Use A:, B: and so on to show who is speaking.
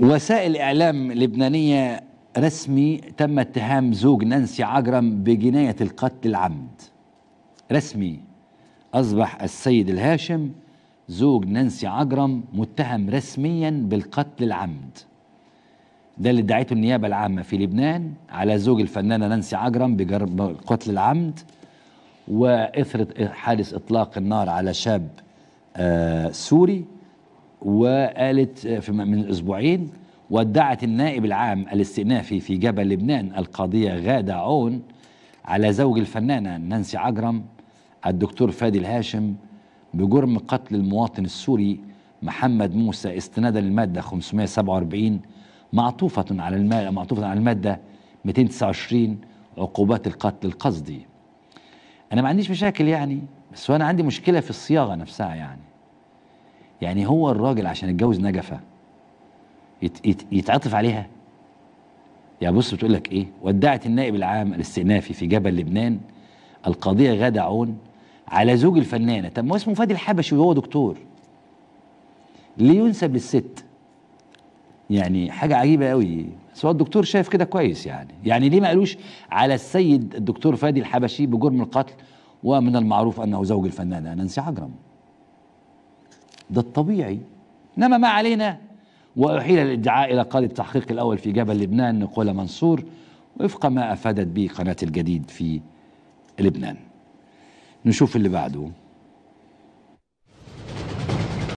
A: وسائل إعلام لبنانية رسمي تم اتهام زوج نانسي عجرم بجناية القتل العمد رسمي أصبح السيد الهاشم زوج نانسي عجرم متهم رسميا بالقتل العمد ده اللي ادعته النيابة العامة في لبنان على زوج الفنانة نانسي عجرم بجرب قتل العمد وإثرت حادث إطلاق النار على شاب آه سوري وقالت آه، في من اسبوعين ودعت النائب العام الاستئنافي في جبل لبنان القاضية غاده عون على زوج الفنانه نانسي عجرم الدكتور فادي الهاشم بجرم قتل المواطن السوري محمد موسى استنادا للماده 547 معطوفه على الماده معطوفه على الماده 229 عقوبات القتل القصدي انا ما عنديش مشاكل يعني بس وانا عندي مشكله في الصياغه نفسها يعني يعني هو الراجل عشان يتجوز نجفه يت يت يتعطف عليها يعني بص بتقول لك ايه ودعت النائب العام الاستئنافي في جبل لبنان القضيه غادة عون على زوج الفنانه طب ما اسمه فادي الحبشي وهو دكتور ليه ينسب للست يعني حاجه عجيبه قوي بس هو الدكتور شايف كده كويس يعني يعني ليه ما قالوش على السيد الدكتور فادي الحبشي بجرم القتل ومن المعروف انه زوج الفنانه نانسي عجرم ده الطبيعي
B: إنما ما علينا
A: وأحيل الادعاء إلى قاضي التحقيق الأول في جبل لبنان نقول منصور وفق ما أفادت به قناة الجديد في لبنان نشوف اللي بعده